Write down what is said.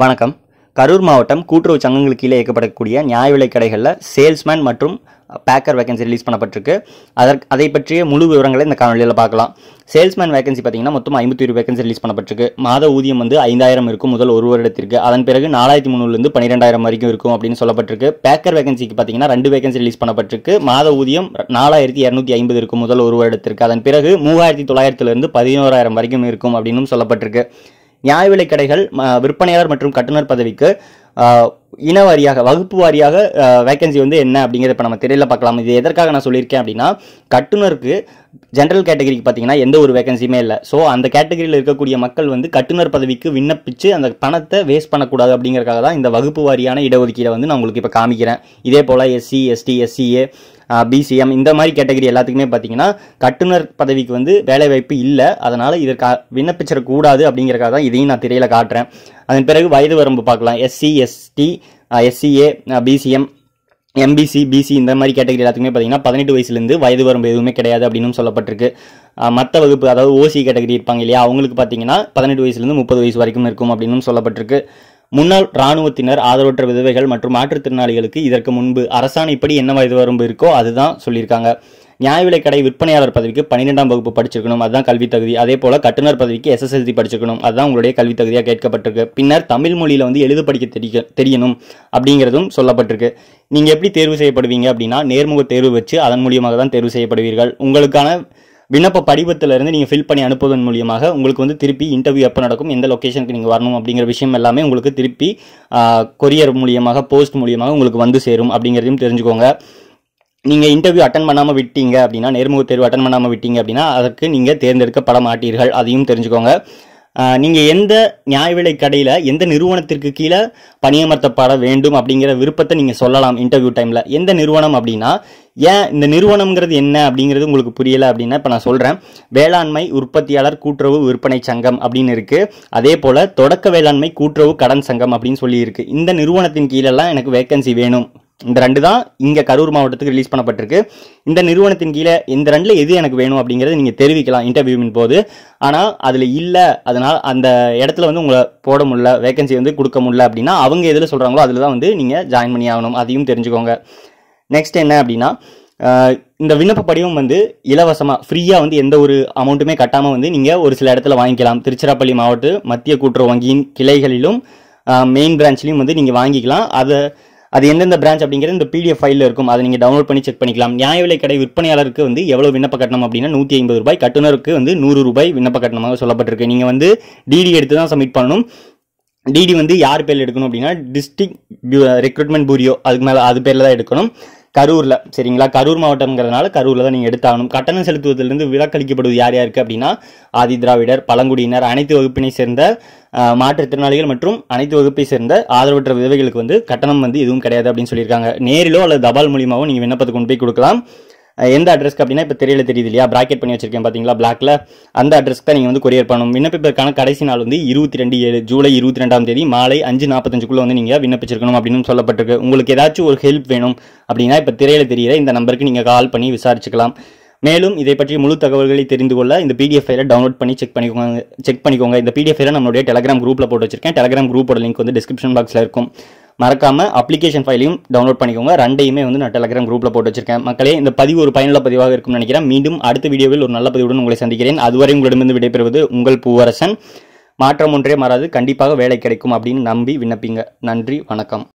வணக்கம் கரூர் மாவட்டம் கூட்டுறவு சங்கங்களுக்கு கீழே இயக்கப்படக்கூடிய நியாய விலை கடைகளில் சேல்ஸ்மேன் மற்றும் பேக்கர் வேகன்சி ரிலீஸ் பண்ணப்பட்டிருக்கு அதற்கு அதை பற்றிய முழு விவரங்களை இந்த காணொலியில் பார்க்கலாம் சேல்ஸ்மேன் வேகன்சி பார்த்தீங்கன்னா மொத்தம் ஐம்பத்தி ஒரு வேகன்சி ரிலீஸ் பண்ணப்பட்டிருக்கு மாத ஊதியம் வந்து ஐந்தாயிரம் இருக்கும் முதல் ஒரு வருடத்திற்கு அதன் பிறகு நாலாயிரத்தி முந்நூறுலேருந்து பன்னிரெண்டாயிரம் வரைக்கும் இருக்கும் அப்படின்னு சொல்லப்பட்டிருக்கு பேக்கர் வேகன்சிக்கு பார்த்தீங்கன்னா ரெண்டு வேகன்சி ரிலீஸ் பண்ணப்பட்டிருக்கு மாத ஊதியம் நாலாயிரத்தி இரநூத்தி ஐம்பது இருக்கும் முதல் ஒரு வருடத்திற்கு அதன் பிறகு மூவாயிரத்தி தொள்ளாயிரத்துலேருந்து பதினோராயிரம் வரைக்கும் இருக்கும் அப்படின்னு சொல்லப்பட்டிருக்கு நியாய விலை கடைகள் விற்பனையாளர் மற்றும் கட்டுநர் பதவிக்கு இன வாரியாக வகுப்பு வாரியாக வேகன்சி வந்து என்ன அப்படிங்கிறத இப்போ நம்ம தெரியல பார்க்கலாம் இது எதற்காக நான் சொல்லியிருக்கேன் அப்படின்னா கட்டுனருக்கு ஜென்ரல் கேட்டகரிக்கு பார்த்தீங்கன்னா எந்த ஒரு வேகன்சியுமே இல்லை ஸோ அந்த கேட்டகரியில் இருக்கக்கூடிய மக்கள் வந்து கட்டுநர் பதவிக்கு விண்ணப்பித்து அந்த பணத்தை வேஸ்ட் பண்ணக்கூடாது அப்படிங்கிறக்காக தான் இந்த வகுப்பு வாரியான இடஒதுக்கீடை வந்து நான் உங்களுக்கு இப்போ காமிக்கிறேன் இதே போல் எஸ்சி எஸ்டி எஸ்சிஏ பிசிஎம் இந்த மாதிரி கேட்டகரி எல்லாத்துக்குமே பார்த்தீங்கன்னா கட்டுநர் பதவிக்கு வந்து வேலைவாய்ப்பு இல்லை அதனால் இதற்கு விண்ணப்பிச்சிடக்கூடாது அப்படிங்கிறக்காக தான் இதையும் நான் திரையில் காட்டுறேன் அதன் பிறகு வயது வரம்பு பார்க்கலாம் SC ST SCA BCM MBC BC இந்த மாதிரி கேட்டகரி எல்லாத்துக்குமே பார்த்தீங்கன்னா பதினெட்டு வயசுலேருந்து வயது வரம்பு எதுவுமே கிடையாது அப்படின்னு சொல்லப்பட்டிருக்கு மற்ற வகுப்பு அதாவது ஓசி கேட்டகரி இருப்பாங்க இல்லையா அவங்களுக்கு பார்த்தீங்கன்னா பதினெட்டு வயசுலேருந்து முப்பது வயசு வரைக்கும் இருக்கும் அப்படின்னு சொல்லப்பட்டிருக்கு முன்னாள் ராணுவத்தினர் ஆதரவற்ற விதவைகள் மற்றும் மாற்றுத்திறனாளிகளுக்கு இதற்கு முன்பு அரசாணை இப்படி என்ன வயது வரம்பு இருக்கோ அதுதான் சொல்லியிருக்காங்க நியாய விலைக்கடை விற்பனையாளர் பதவிக்கு பன்னிரெண்டாம் வகுப்பு படிச்சிருக்கணும் அதுதான் கல்வி தகுதி அதே போல கட்டுநர் பதவிக்கு எஸ்எஸ்எல்சி படிச்சிருக்கணும் அதுதான் உங்களுடைய கல்வி தகுதியாக கேட்கப்பட்டிருக்கு பின்னர் தமிழ் மொழியில் வந்து எழுத படிக்க தெரிய தெரியணும் அப்படிங்கிறதும் சொல்லப்பட்டிருக்கு நீங்கள் எப்படி தேர்வு செய்யப்படுவீங்க அப்படின்னா நேர்முக தேர்வு வச்சு அதன் மூலியமாக தான் தேர்வு செய்யப்படுவீர்கள் உங்களுக்கான விண்ணப்ப படிவத்திலிருந்து நீங்கள் ஃபில் பண்ணி அனுப்புவதன் மூலியமாக உங்களுக்கு வந்து திருப்பி இன்டர்வியூ எப்போ நடக்கும் எந்த லொக்கேஷனுக்கு நீங்கள் வரணும் அப்படிங்கிற விஷயம் எல்லாமே உங்களுக்கு திருப்பி கொரியர் மூலியமாக போஸ்ட் மூலியமாக உங்களுக்கு வந்து சேரும் அப்படிங்கிறதையும் தெரிஞ்சுக்கோங்க நீங்கள் இன்டர்வியூ அட்டன் பண்ணாமல் விட்டீங்க அப்படின்னா நேர்முக தேர்வு அட்டன் பண்ணாமல் விட்டீங்க அப்படின்னா அதற்கு நீங்கள் தேர்ந்தெடுக்கப்பட மாட்டீர்கள் அதையும் தெரிஞ்சுக்கோங்க நீங்கள் எந்த நியாய விலை கடையில் எந்த நிறுவனத்திற்கு கீழே பணியமர்த்தப்பட வேண்டும் அப்படிங்கிற விருப்பத்தை நீங்கள் சொல்லலாம் இன்டர்வியூ டைமில் எந்த நிறுவனம் அப்படின்னா ஏன் இந்த நிறுவனம்ங்கிறது என்ன அப்படிங்கிறது உங்களுக்கு புரியலை அப்படின்னா இப்போ நான் சொல்கிறேன் வேளாண்மை உற்பத்தியாளர் கூட்டுறவு விற்பனை சங்கம் அப்படின்னு இருக்குது அதே போல் தொடக்க வேளாண்மை கூட்டுறவு கடன் சங்கம் அப்படின்னு சொல்லியிருக்கு இந்த நிறுவனத்தின் கீழெல்லாம் எனக்கு வேக்கன்சி வேணும் இந்த ரெண்டு தான் இங்கே கரூர் மாவட்டத்துக்கு ரிலீஸ் பண்ணப்பட்டிருக்கு இந்த நிறுவனத்தின் கீழே இந்த ரெண்டில் எது எனக்கு வேணும் அப்படிங்கிறத நீங்கள் தெரிவிக்கலாம் இன்டர்வியூவின் போது ஆனால் அதில் இல்லை அதனால் அந்த இடத்துல வந்து உங்களை போட முடியல வேகன்சி வந்து கொடுக்க முடியல அப்படின்னா அவங்க எதில் சொல்கிறாங்களோ அதில் தான் வந்து நீங்கள் ஜாயின் பண்ணி ஆகணும் அதையும் தெரிஞ்சுக்கோங்க நெக்ஸ்ட் என்ன அப்படின்னா இந்த விண்ணப்ப படிவம் வந்து இலவசமாக ஃப்ரீயாக வந்து எந்த ஒரு அமௌண்ட்டுமே கட்டாமல் வந்து நீங்கள் ஒரு சில இடத்துல வாங்கிக்கலாம் திருச்சிராப்பள்ளி மாவட்ட மத்திய கூட்டுறவு வங்கியின் கிளைகளிலும் மெயின் பிரான்ச்லையும் வந்து நீங்கள் வாங்கிக்கலாம் அதை அது எந்தெந்த பிரான்ச் அப்படிங்கிறது இந்த பிடிஎஃப் ஃபைலில் இருக்கும் அதை நீங்கள் டவுன்லோட் பண்ணி செக் பண்ணிக்கலாம் நியாய விலை கடை விற்பனையாளருக்கு வந்து எவ்வளோ விண்ணப்ப கட்டணம் அப்படின்னா நூற்றி ஐம்பது ரூபாய் கட்டுநருக்கு வந்து நூறு ரூபாய் விண்ணப்ப கட்டணமாக சொல்லப்பட்டிருக்கு நீங்கள் வந்து டிடி எடுத்து தான் சப்மிட் பண்ணணும் டிடி வந்து யார் பேரில் எடுக்கணும் அப்படின்னா டிஸ்ட்ரிக்ட் ரெக்ரூட்மெண்ட் பூரியோ அதுக்கு மேலே அது பேரில் தான் எடுக்கணும் கரூரில் சரிங்களா கரூர் மாவட்டங்கிறதுனால கரூரில் தான் நீங்கள் எடுத்தாகணும் கட்டணம் செலுத்துவதிலிருந்து விலக்களிக்கப்படுவது யார் யாருக்கு அப்படின்னா ஆதி திராவிடர் பழங்குடியினர் அனைத்து வகுப்பினை சேர்ந்த மாற்றுத்திறனாளிகள் மற்றும் அனைத்து வகுப்பை சேர்ந்த ஆதரவற்ற விதவைகளுக்கு வந்து கட்டணம் வந்து எதுவும் கிடையாது அப்படின்னு சொல்லியிருக்காங்க நேரிலோ அல்லது தபால் மூலியமாகவும் நீங்கள் விண்ணப்பத்தை கொண்டு போய் கொடுக்கலாம் எந்த அட்ரஸ்க்கு அப்படின்னா இப்போ தெரியல தெரியுது இல்லையா ப்ராக்கெட் பண்ணி வச்சிருக்கேன் பார்த்தீங்களா பிளாக்ல அந்த அட்ரஸ்க்கு தான் நீங்கள் வந்து கொரியர் பண்ணணும் விண்ணப்பிப்பதற்கான கடைசி நாள் வந்து இருபத்தி ரெண்டு ஏழு ஜூலை இருபத்தி ரெண்டாம் தேதி மாலை அஞ்சு நாற்பத்தஞ்சுக்குள்ளே வந்து நீங்கள் விண்ணப்பிச்சிருக்கணும் அப்படின்னு சொல்லப்பட்டிருக்கு உங்களுக்கு ஏதாச்சும் ஒரு ஹெல்ப் வேணும் அப்படின்னா இப்போ திரையில தெரியல இந்த நம்பருக்கு நீங்கள் கால் பண்ணி விசாரிச்சுக்கலாம் மேலும் இதை பற்றிய முழு தகவல்களை தெரிந்து கொள்ள இந்த பிடிஎஃப் ஃபைலை டவுன்லோட் பண்ணி செக் பண்ணிக்கோங்க செக் பண்ணிக்கோங்க இந்த பிடிஎஃப் ஃபைலை நம்மளுடைய டெலகிராம் குரூப்பில் போட்டு வச்சிருக்கேன் டெலகிராம் குரூப்போட லிங்க் வந்து டிஸ்கிரிப்ஷன் பாக்ஸில் இருக்கும் மறக்காமல் அப்ளிகேஷன் ஃபைலையும் டவுன்லோட் பண்ணிக்கோங்க ரெண்டையுமே வந்து நான் டெலகிராம் குரூப்பில் போட்டு வச்சிருக்கேன் மக்களே இந்த பதிவு ஒரு பயனுள்ள பதிவாக இருக்கும்னு நினைக்கிறேன் மீண்டும் அடுத்த வீடியோவில் ஒரு நல்ல பதிவுடன் உங்களை சந்திக்கிறேன் அதுவரை உங்களிடமிருந்து விடைபெறுவது உங்கள் பூவரசன் மாற்றம் ஒன்றே மாறாது கண்டிப்பாக வேலை கிடைக்கும் அப்படின்னு நம்பி விண்ணப்பிங்க நன்றி வணக்கம்